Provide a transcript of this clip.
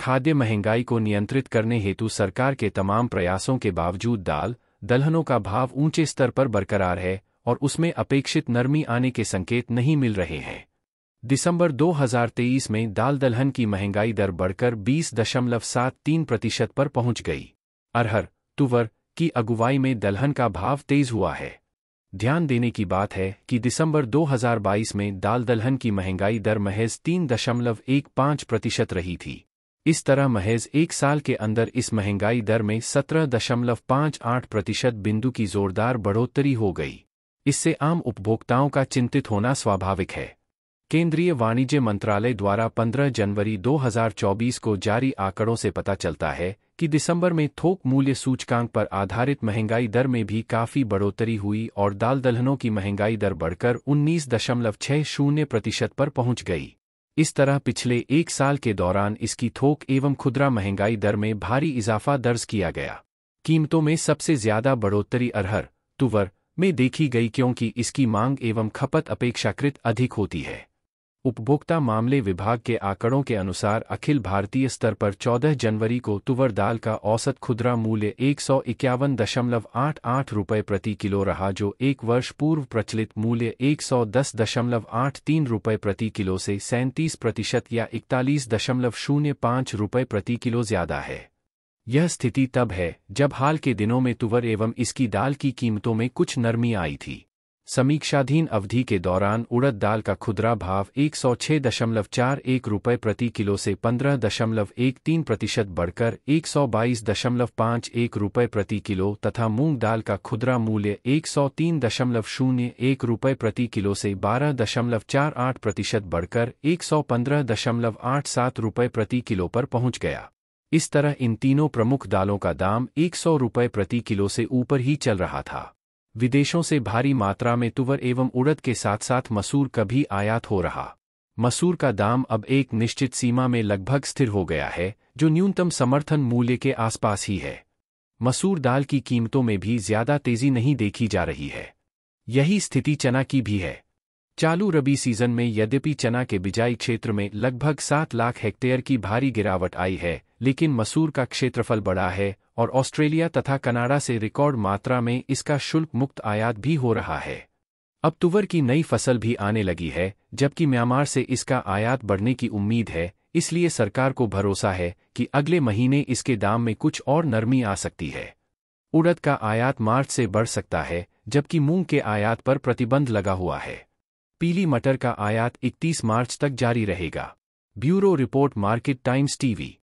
खाद्य महंगाई को नियंत्रित करने हेतु सरकार के तमाम प्रयासों के बावजूद दाल दलहनों का भाव ऊंचे स्तर पर बरकरार है और उसमें अपेक्षित नरमी आने के संकेत नहीं मिल रहे हैं दिसंबर 2023 में दाल दलहन की महंगाई दर बढ़कर 20.73 प्रतिशत पर पहुंच गई अरहर तुवर की अगुवाई में दलहन का भाव तेज हुआ है ध्यान देने की बात है कि दिसंबर 2022 में दाल दलहन की महंगाई दर महज 3.15 प्रतिशत रही थी इस तरह महज एक साल के अंदर इस महंगाई दर में सत्रह दशमलव पाँच आठ प्रतिशत बिंदु की जोरदार बढ़ोतरी हो गई इससे आम उपभोक्ताओं का चिंतित होना स्वाभाविक है केंद्रीय वाणिज्य मंत्रालय द्वारा 15 जनवरी 2024 को जारी आंकड़ों से पता चलता है कि दिसंबर में थोक मूल्य सूचकांक पर आधारित महंगाई दर में भी काफी बढ़ोतरी हुई और दाल दलहनों की महंगाई दर बढ़कर 19.60 प्रतिशत पर पहुंच गई इस तरह पिछले एक साल के दौरान इसकी थोक एवं खुदरा महंगाई दर में भारी इजाफा दर्ज किया गया कीमतों में सबसे ज्यादा बढ़ोतरी अरहर तुवर में देखी गई क्योंकि इसकी मांग एवं खपत अपेक्षाकृत अधिक होती है उपभोक्ता मामले विभाग के आंकड़ों के अनुसार अखिल भारतीय स्तर पर 14 जनवरी को तुवर दाल का औसत खुदरा मूल्य एक सौ इक्यावन दशमलव आठ आठ रुपये प्रति किलो रहा जो एक वर्ष पूर्व प्रचलित मूल्य एक सौ दस दशमलव आठ तीन रुपये प्रति किलो से सैंतीस प्रतिशत या इकतालीस दशमलव शून्य पाँच रुपये प्रति किलो ज्यादा है यह स्थिति तब है जब हाल के दिनों में तुवर एवं इसकी दाल की कीमतों में कुछ नरमी आई थी समीक्षाधीन अवधि के दौरान उड़द दाल का खुदरा भाव एक सौ छह दशमलव चार एक रुपये प्रति किलो से पंद्रह दशमलव एक तीन प्रतिशत बढ़कर एक सौ बाईस दशमलव पाँच एक रुपये प्रति किलो तथा मूंग दाल का खुदरा मूल्य एक सौ तीन दशमलव शून्य एक रुपये प्रति किलो से बारह दशमलव चार आठ प्रतिशत बढ़कर एक सौ पंद्रह दशमलव आठ सात रुपये प्रति किलो पर पहुंच गया इस तरह इन तीनों प्रमुख दालों का दाम एक सौ रुपये प्रति किलो से ऊपर ही चल रहा था विदेशों से भारी मात्रा में तुवर एवं उड़द के साथ साथ मसूर का भी आयात हो रहा मसूर का दाम अब एक निश्चित सीमा में लगभग स्थिर हो गया है जो न्यूनतम समर्थन मूल्य के आसपास ही है मसूर दाल की कीमतों में भी ज्यादा तेजी नहीं देखी जा रही है यही स्थिति चना की भी है चालू रबी सीजन में यद्यपि चना के बिजाई क्षेत्र में लगभग सात लाख हेक्टेयर की भारी गिरावट आई है लेकिन मसूर का क्षेत्रफल बड़ा है और ऑस्ट्रेलिया तथा कनाडा से रिकॉर्ड मात्रा में इसका शुल्क मुक्त आयात भी हो रहा है अब तुवर की नई फसल भी आने लगी है जबकि म्यांमार से इसका आयात बढ़ने की उम्मीद है इसलिए सरकार को भरोसा है कि अगले महीने इसके दाम में कुछ और नरमी आ सकती है उड़द का आयात मार्च से बढ़ सकता है जबकि मूंग के आयात पर प्रतिबंध लगा हुआ है पीली मटर का आयात 31 मार्च तक जारी रहेगा bureau report Market Times TV